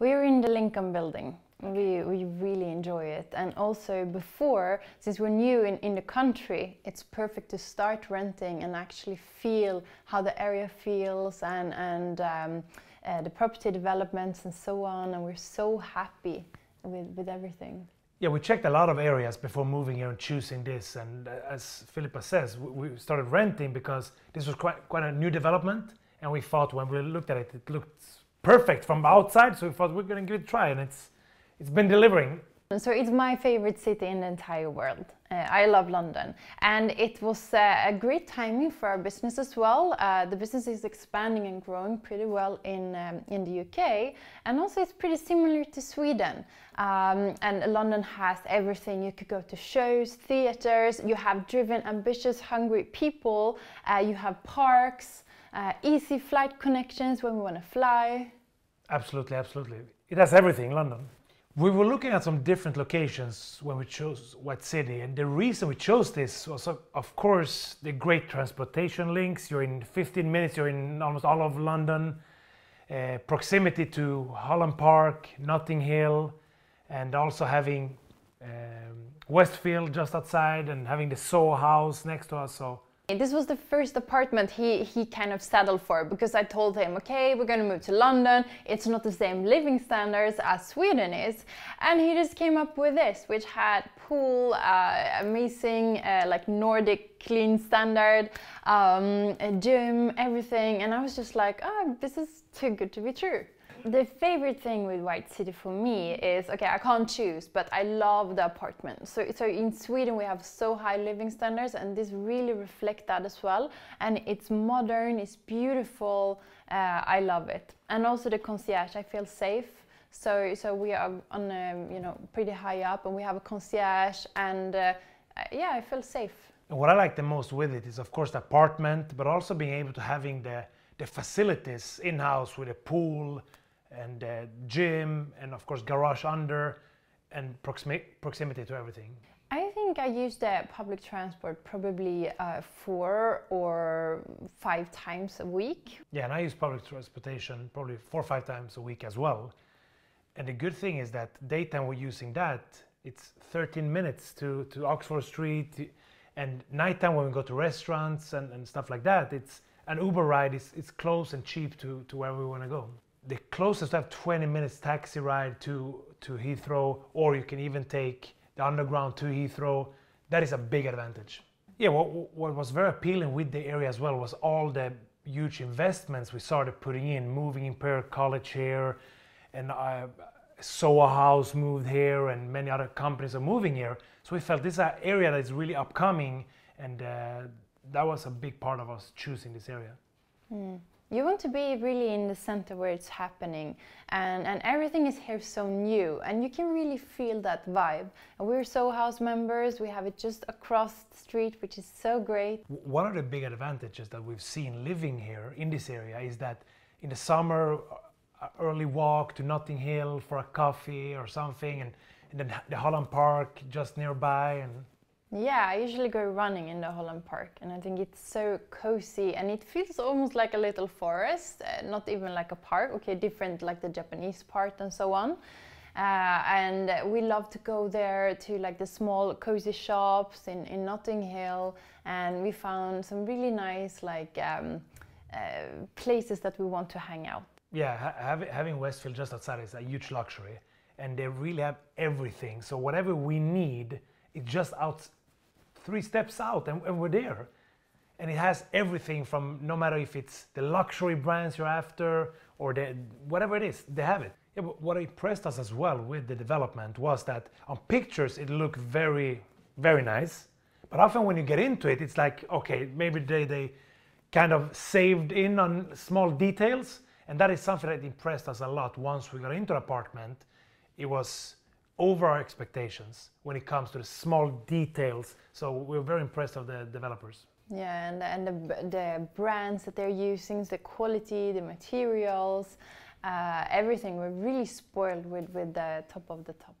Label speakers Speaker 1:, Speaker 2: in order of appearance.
Speaker 1: We're in the Lincoln building. We, we really enjoy it. And also before, since we're new in, in the country, it's perfect to start renting and actually feel how the area feels and, and um, uh, the property developments and so on. And we're so happy with, with everything.
Speaker 2: Yeah, we checked a lot of areas before moving here and choosing this. And uh, as Philippa says, we started renting because this was quite, quite a new development. And we thought when we looked at it, it looked perfect from outside. So we thought we're gonna give it a try, and it's it's been delivering.
Speaker 1: So it's my favorite city in the entire world. Uh, I love London, and it was uh, a great timing for our business as well. Uh, the business is expanding and growing pretty well in um, in the UK, and also it's pretty similar to Sweden. Um, and London has everything. You could go to shows, theaters. You have driven, ambitious, hungry people. Uh, you have parks, uh, easy flight connections when we want to fly.
Speaker 2: Absolutely, absolutely. It has everything, London. We were looking at some different locations when we chose White City, and the reason we chose this was, of course, the great transportation links. You're in 15 minutes, you're in almost all of London, uh, proximity to Holland Park, Notting Hill, and also having um, Westfield just outside and having the Soho House next to us. So
Speaker 1: this was the first apartment he, he kind of settled for because I told him, okay, we're gonna move to London. It's not the same living standards as Sweden is. And he just came up with this, which had pool, uh, amazing uh, like Nordic clean standard, um, a gym, everything. And I was just like, oh, this is too good to be true. The favorite thing with White City for me is okay, I can't choose, but I love the apartment. So, so in Sweden we have so high living standards, and this really reflects that as well. And it's modern, it's beautiful. Uh, I love it, and also the concierge. I feel safe. So, so we are on a, you know pretty high up, and we have a concierge, and uh, yeah, I feel safe.
Speaker 2: And what I like the most with it is, of course, the apartment, but also being able to having the the facilities in house with a pool, and uh, gym and of course garage under and proximity to everything
Speaker 1: i think i used the uh, public transport probably uh, four or five times a week
Speaker 2: yeah and i use public transportation probably four or five times a week as well and the good thing is that daytime we're using that it's 13 minutes to, to oxford street and nighttime when we go to restaurants and, and stuff like that it's an uber ride is, is close and cheap to, to where we want to go the closest I have 20 minutes taxi ride to to Heathrow, or you can even take the underground to Heathrow. That is a big advantage. Yeah, what, what was very appealing with the area as well was all the huge investments we started putting in, moving Imperial College here, and I, uh, a House moved here, and many other companies are moving here. So we felt this is an area that is really upcoming, and uh, that was a big part of us choosing this area.
Speaker 1: Mm. You want to be really in the center where it's happening and, and everything is here so new and you can really feel that vibe. And we're so house members, we have it just across the street, which is so great.
Speaker 2: One of the big advantages that we've seen living here in this area is that in the summer, uh, early walk to Notting Hill for a coffee or something and, and then the Holland Park just nearby and
Speaker 1: yeah, I usually go running in the Holland Park, and I think it's so cozy and it feels almost like a little forest, uh, not even like a park. Okay, different like the Japanese part and so on. Uh, and we love to go there to like the small cozy shops in, in Notting Hill, and we found some really nice like um, uh, places that we want to hang out.
Speaker 2: Yeah, ha having, having Westfield just outside is a huge luxury, and they really have everything. So whatever we need it's just out three steps out and, and, we're there. And it has everything from no matter if it's the luxury brands you're after or the, whatever it is, they have it. Yeah, but what impressed us as well with the development was that on pictures it looked very, very nice. But often when you get into it, it's like, okay, maybe they, they kind of saved in on small details. And that is something that impressed us a lot once we got into the apartment. It was over our expectations when it comes to the small details. So we're very impressed of the developers.
Speaker 1: Yeah, and, and the, the brands that they're using, the quality, the materials, uh, everything. We're really spoiled with,
Speaker 2: with the top of the top.